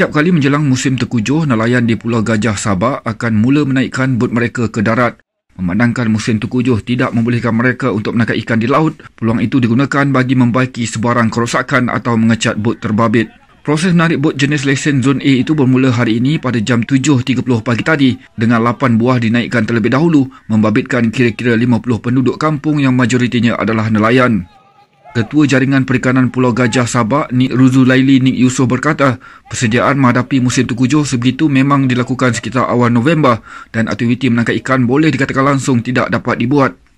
Setiap kali menjelang musim terkujuh, nelayan di Pulau Gajah Sabah akan mula menaikkan bot mereka ke darat. Memandangkan musim terkujuh tidak membolehkan mereka untuk menangkap ikan di laut, peluang itu digunakan bagi membaiki sebarang kerosakan atau mengecat bot terbabit. Proses menarik bot jenis lesen Zon A itu bermula hari ini pada jam 7.30 pagi tadi dengan 8 buah dinaikkan terlebih dahulu membabitkan kira-kira 50 penduduk kampung yang majoritinya adalah nelayan. Ketua Jaringan Perikanan Pulau Gajah Sabah, Nik Ruzulaili Nik Yusof berkata, persediaan menghadapi musim tukujuh sebegitu memang dilakukan sekitar awal November dan aktiviti menangkap ikan boleh dikatakan langsung tidak dapat dibuat.